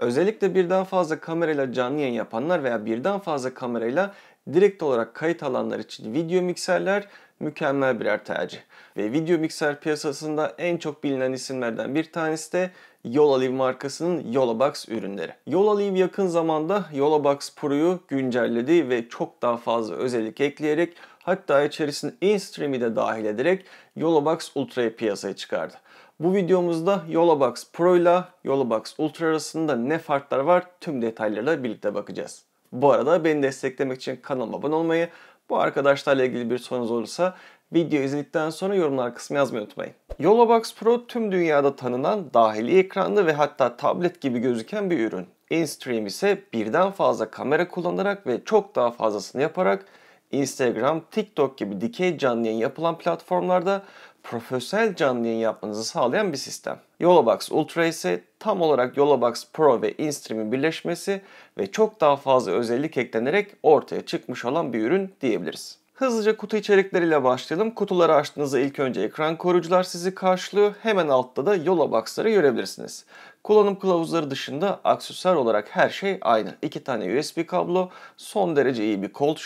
Özellikle birden fazla kamerayla canlı yayın yapanlar veya birden fazla kamerayla direkt olarak kayıt alanlar için video mikserler mükemmel birer tercih. Ve video mikser piyasasında en çok bilinen isimlerden bir tanesi de Yola markasının Yolabox ürünleri. Yola yakın zamanda Yolabox Pro'yu güncelledi ve çok daha fazla özellik ekleyerek hatta içerisine InStream'i de dahil ederek Yolabox Ultra'yı piyasaya çıkardı. Bu videomuzda Yolabox Pro ile Yolabox Ultra arasında ne farklar var tüm detaylarla birlikte bakacağız. Bu arada beni desteklemek için kanalıma abone olmayı, bu arkadaşlarla ilgili bir sorunuz olursa video izledikten sonra yorumlar kısmı yazmayı unutmayın. Yolabox Pro tüm dünyada tanınan dahili ekranlı ve hatta tablet gibi gözüken bir ürün. InStream ise birden fazla kamera kullanarak ve çok daha fazlasını yaparak Instagram, TikTok gibi dikey canlı yayın yapılan platformlarda profesyonel canlı yayın yapmanızı sağlayan bir sistem. Yolabox Ultra ise tam olarak Yolabox Pro ve InStream'in birleşmesi ve çok daha fazla özellik eklenerek ortaya çıkmış olan bir ürün diyebiliriz. Hızlıca kutu içerikleriyle başlayalım. Kutuları açtığınızda ilk önce ekran koruyucular sizi karşılıyor. Hemen altta da Yolabox'ları görebilirsiniz. Kullanım kılavuzları dışında aksesuar olarak her şey aynı. İki tane USB kablo, son derece iyi bir cold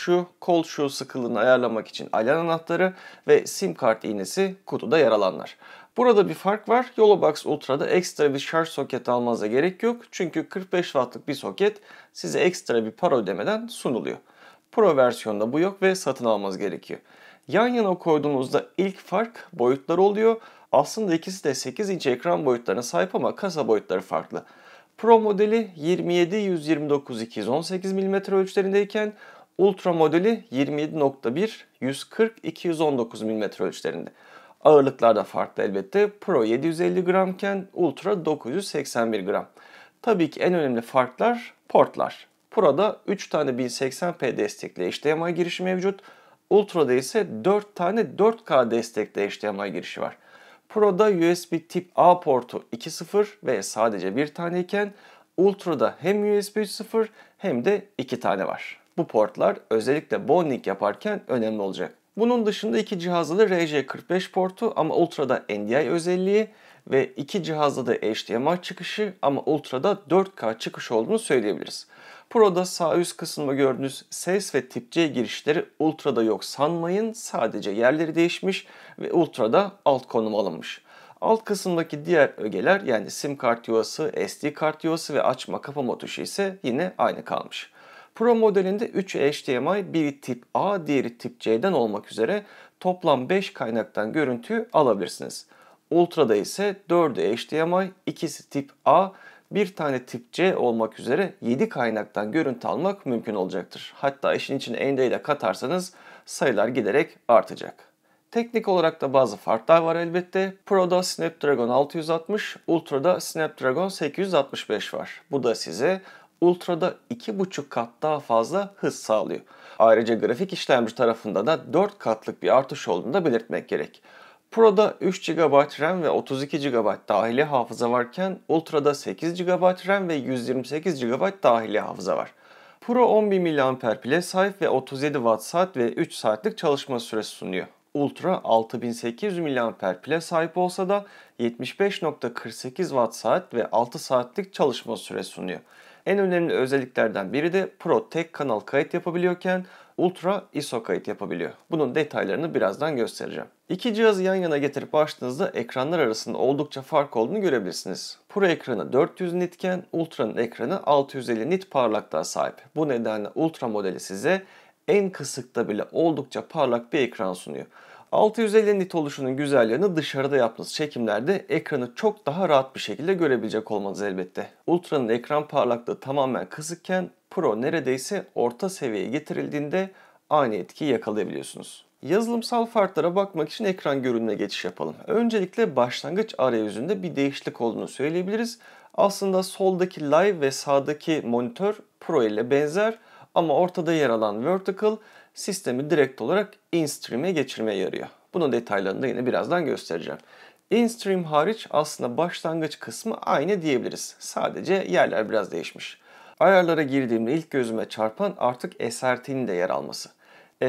shoe, sıkılığını ayarlamak için alan anahtarı ve sim kart iğnesi kutuda yer alanlar. Burada bir fark var. Yolobox Ultra'da ekstra bir şarj soketi almanıza gerek yok. Çünkü 45 wattlık bir soket size ekstra bir para ödemeden sunuluyor. Pro versiyonda bu yok ve satın almanız gerekiyor. Yan yana koyduğunuzda ilk fark boyutlar oluyor. Aslında ikisi de 8 inç ekran boyutlarına sahip ama kasa boyutları farklı. Pro modeli 27 129 218 mm ölçülerindeyken Ultra modeli 27.1 140 219 mm ölçülerinde. Ağırlıklar da farklı elbette. Pro 750 gramken Ultra 981 gram. Tabii ki en önemli farklar portlar. Pro'da 3 tane 1080p destekli HDMI girişi mevcut. Ultra'da ise 4 tane 4K destekli HDMI girişi var. Pro'da USB tip A portu 2.0 ve sadece bir tane iken, Ultra'da hem USB 3.0 hem de 2 tane var. Bu portlar özellikle bonding yaparken önemli olacak. Bunun dışında iki cihazda da RJ45 portu ama Ultra'da NDI özelliği ve iki cihazda da HDMI çıkışı ama Ultra'da 4K çıkış olduğunu söyleyebiliriz. Pro'da sağ üst kısımda gördüğünüz ses ve tip C girişleri Ultra'da yok sanmayın. Sadece yerleri değişmiş ve Ultra'da alt konum alınmış. Alt kısımdaki diğer ögeler yani sim kart yuvası, SD kart yuvası ve açma kapama tuşu ise yine aynı kalmış. Pro modelinde 3 HDMI, biri tip A, diğeri tip C'den olmak üzere toplam 5 kaynaktan görüntü alabilirsiniz. Ultra'da ise 4 HDMI, ikisi tip A, bir tane tip C olmak üzere 7 kaynaktan görüntü almak mümkün olacaktır. Hatta işin içine ende ile katarsanız sayılar giderek artacak. Teknik olarak da bazı farklar var elbette. Pro'da Snapdragon 660, Ultra'da Snapdragon 865 var. Bu da size Ultra'da 2,5 kat daha fazla hız sağlıyor. Ayrıca grafik işlemci tarafında da 4 katlık bir artış olduğunu da belirtmek gerek. Pro'da 3 GB RAM ve 32 GB dahili hafıza varken Ultra'da 8 GB RAM ve 128 GB dahili hafıza var. Pro 11 mAh pile sahip ve 37 Watt-saat ve 3 saatlik çalışma süresi sunuyor. Ultra 6800 mAh pile sahip olsa da 75.48 Watt-saat ve 6 saatlik çalışma süresi sunuyor. En önemli özelliklerden biri de Pro tek kanal kayıt yapabiliyorken Ultra ISO kayıt yapabiliyor. Bunun detaylarını birazdan göstereceğim. İki cihazı yan yana getirip açtığınızda ekranlar arasında oldukça fark olduğunu görebilirsiniz. Pro ekranı 400 nitken Ultra'nın ekranı 650 nit parlaklığa sahip. Bu nedenle Ultra modeli size en kısıkta bile oldukça parlak bir ekran sunuyor. 650 nit oluşunun güzel yanı dışarıda yaptığınız çekimlerde ekranı çok daha rahat bir şekilde görebilecek olmanız elbette. Ultra'nın ekran parlaklığı tamamen kısıkken Pro neredeyse orta seviyeye getirildiğinde aynı etkiyi yakalayabiliyorsunuz. Yazılımsal farklara bakmak için ekran görünümüne geçiş yapalım. Öncelikle başlangıç arayüzünde bir değişiklik olduğunu söyleyebiliriz. Aslında soldaki Live ve sağdaki monitör Pro ile benzer ama ortada yer alan Vertical sistemi direkt olarak InStream'e geçirmeye yarıyor. Bunun detaylarını da yine birazdan göstereceğim. InStream hariç aslında başlangıç kısmı aynı diyebiliriz. Sadece yerler biraz değişmiş. Ayarlara girdiğimde ilk gözüme çarpan artık SRT'nin de yer alması.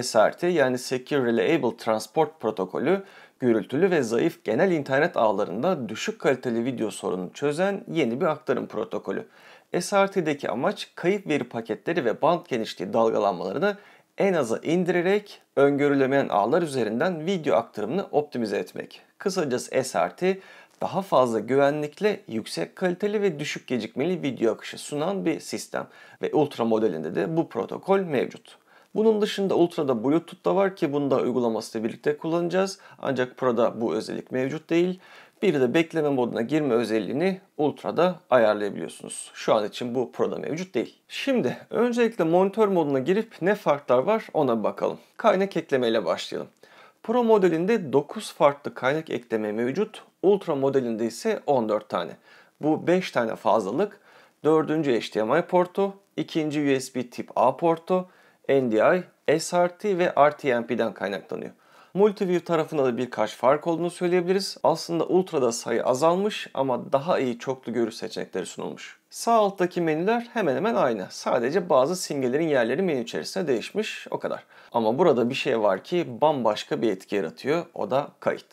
SRT yani Secure Reliable Transport protokolü gürültülü ve zayıf genel internet ağlarında düşük kaliteli video sorunu çözen yeni bir aktarım protokolü. SRT'deki amaç kayıp veri paketleri ve band genişliği dalgalanmalarını en aza indirerek öngörülemeyen ağlar üzerinden video aktarımını optimize etmek. Kısacası SRT daha fazla güvenlikle yüksek kaliteli ve düşük gecikmeli video akışı sunan bir sistem ve Ultra modelinde de bu protokol mevcut. Bunun dışında Ultra'da Bluetooth da var ki bunu da uygulamasıyla birlikte kullanacağız. Ancak Pro'da bu özellik mevcut değil. Bir de bekleme moduna girme özelliğini Ultra'da ayarlayabiliyorsunuz. Şu an için bu Pro'da mevcut değil. Şimdi öncelikle monitör moduna girip ne farklar var ona bakalım. Kaynak eklemeyle başlayalım. Pro modelinde 9 farklı kaynak ekleme mevcut. Ultra modelinde ise 14 tane. Bu 5 tane fazlalık. 4. HDMI portu, 2. USB tip A portu, NDI, SRT ve RTMP'den kaynaklanıyor. Multiview tarafında da birkaç fark olduğunu söyleyebiliriz. Aslında Ultra'da sayı azalmış ama daha iyi çoklu görüş seçenekleri sunulmuş. Sağ alttaki menüler hemen hemen aynı. Sadece bazı simgelerin yerleri menü içerisinde değişmiş o kadar. Ama burada bir şey var ki bambaşka bir etki yaratıyor. O da kayıt.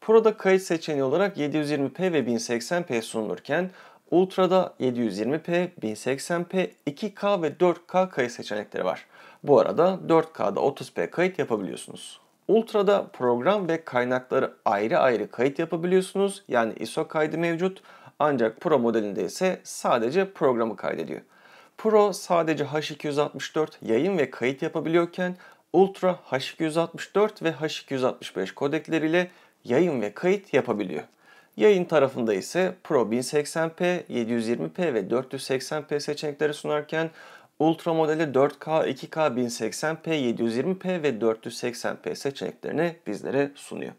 Pro'da kayıt seçeneği olarak 720p ve 1080p sunulurken Ultra'da 720p, 1080p, 2K ve 4K kayıt seçenekleri var. Bu arada 4K'da 30p kayıt yapabiliyorsunuz. Ultra'da program ve kaynakları ayrı ayrı kayıt yapabiliyorsunuz. Yani ISO kaydı mevcut. Ancak Pro modelinde ise sadece programı kaydediyor. Pro sadece H264 yayın ve kayıt yapabiliyorken Ultra H264 ve H265 kodekleriyle yayın ve kayıt yapabiliyor. Yayın tarafında ise Pro 1080p, 720p ve 480p seçenekleri sunarken Ultra modeli 4K, 2K, 1080p, 720p ve 480p seçeneklerini bizlere sunuyor.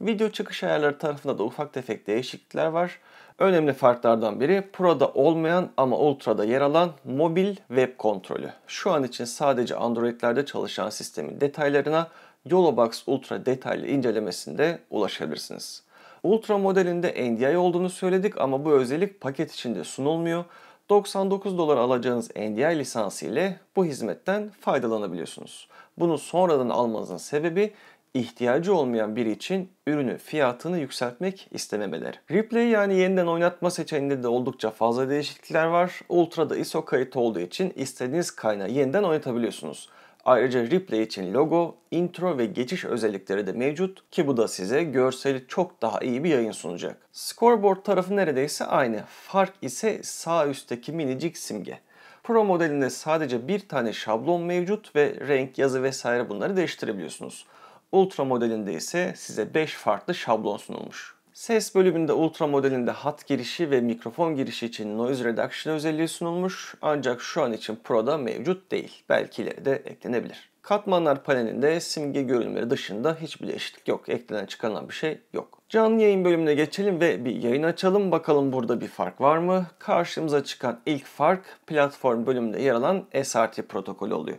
Video çıkış ayarları tarafında da ufak tefek değişiklikler var. Önemli farklardan biri Pro'da olmayan ama Ultra'da yer alan mobil web kontrolü. Şu an için sadece Android'lerde çalışan sistemin detaylarına Yolobox Ultra detaylı incelemesinde ulaşabilirsiniz. Ultra modelinde NDI olduğunu söyledik ama bu özellik paket içinde sunulmuyor. 99 dolar alacağınız NDI lisansı ile bu hizmetten faydalanabiliyorsunuz. Bunu sonradan almanızın sebebi ihtiyacı olmayan biri için ürünü fiyatını yükseltmek istememeleri. Replay yani yeniden oynatma seçeneğinde de oldukça fazla değişiklikler var. Ultra'da ISO kayıt olduğu için istediğiniz kaynağı yeniden oynatabiliyorsunuz. Ayrıca replay için logo, intro ve geçiş özellikleri de mevcut ki bu da size görseli çok daha iyi bir yayın sunacak. Scoreboard tarafı neredeyse aynı. Fark ise sağ üstteki minicik simge. Pro modelinde sadece bir tane şablon mevcut ve renk, yazı vesaire bunları değiştirebiliyorsunuz. Ultra modelinde ise size 5 farklı şablon sunulmuş. Ses bölümünde Ultra modelinde hat girişi ve mikrofon girişi için noise reduction özelliği sunulmuş ancak şu an için Pro'da mevcut değil. Belki ileride eklenebilir. Katmanlar panelinde simge görünümleri dışında hiçbir değişiklik yok. Eklenen çıkarılan bir şey yok. Canlı yayın bölümüne geçelim ve bir yayın açalım. Bakalım burada bir fark var mı? Karşımıza çıkan ilk fark platform bölümünde yer alan SRT protokolü oluyor.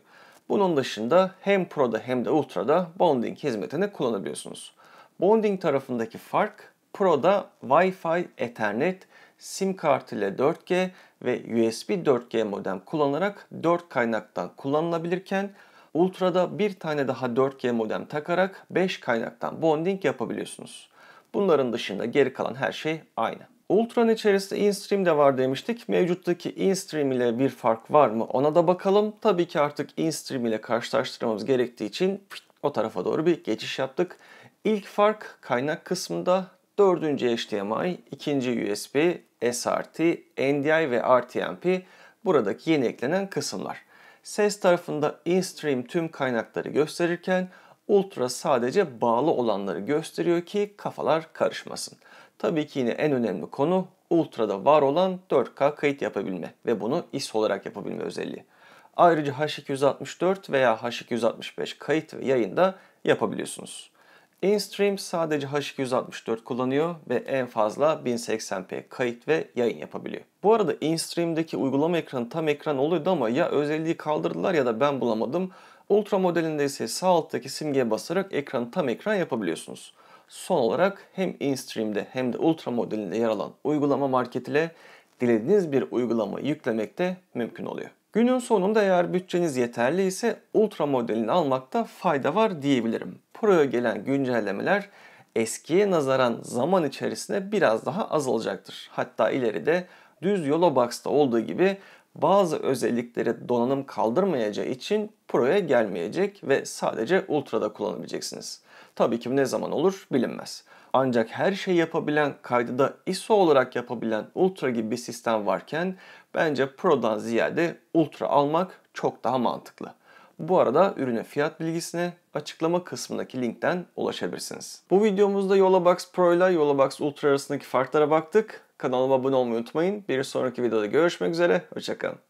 Bunun dışında hem Pro'da hem de Ultra'da bonding hizmetini kullanabiliyorsunuz. Bonding tarafındaki fark Pro'da Wi-Fi, Ethernet, SIM kartı ile 4G ve USB 4G modem kullanarak 4 kaynaktan kullanılabilirken Ultra'da bir tane daha 4G modem takarak 5 kaynaktan bonding yapabiliyorsunuz. Bunların dışında geri kalan her şey aynı. Ultra'nın içerisinde InStream de var demiştik. Mevcuttaki InStream ile bir fark var mı ona da bakalım. Tabii ki artık InStream ile karşılaştırmamız gerektiği için o tarafa doğru bir geçiş yaptık. İlk fark kaynak kısmında 4. HDMI, 2. USB, SRT, NDI ve RTMP buradaki yeni eklenen kısımlar. Ses tarafında InStream tüm kaynakları gösterirken Ultra sadece bağlı olanları gösteriyor ki kafalar karışmasın. Tabii ki yine en önemli konu Ultra'da var olan 4K kayıt yapabilme ve bunu IS olarak yapabilme özelliği. Ayrıca H264 veya H265 kayıt ve yayında yapabiliyorsunuz. InStream sadece H264 kullanıyor ve en fazla 1080p kayıt ve yayın yapabiliyor. Bu arada InStream'deki uygulama ekranı tam ekran oluyordu ama ya özelliği kaldırdılar ya da ben bulamadım. Ultra modelinde ise sağ alttaki simgeye basarak ekranı tam ekran yapabiliyorsunuz. Son olarak hem InStream'de hem de Ultra modelinde yer alan uygulama marketiyle dilediğiniz bir uygulamayı yüklemek de mümkün oluyor. Günün sonunda eğer bütçeniz yeterli ise Ultra modelini almakta fayda var diyebilirim. Pro'ya gelen güncellemeler eskiye nazaran zaman içerisinde biraz daha azalacaktır. Hatta ileride düz Yolobox'ta olduğu gibi bazı özellikleri donanım kaldırmayacağı için Pro'ya gelmeyecek ve sadece Ultra'da kullanabileceksiniz. Tabii ki ne zaman olur bilinmez. Ancak her şey yapabilen, kaydı da ISO olarak yapabilen Ultra gibi bir sistem varken bence Pro'dan ziyade Ultra almak çok daha mantıklı. Bu arada ürüne fiyat bilgisine açıklama kısmındaki linkten ulaşabilirsiniz. Bu videomuzda Yolabox Pro ile Yolabox Ultra arasındaki farklara baktık. Kanalıma abone olmayı unutmayın. Bir sonraki videoda görüşmek üzere. Hoşçakalın.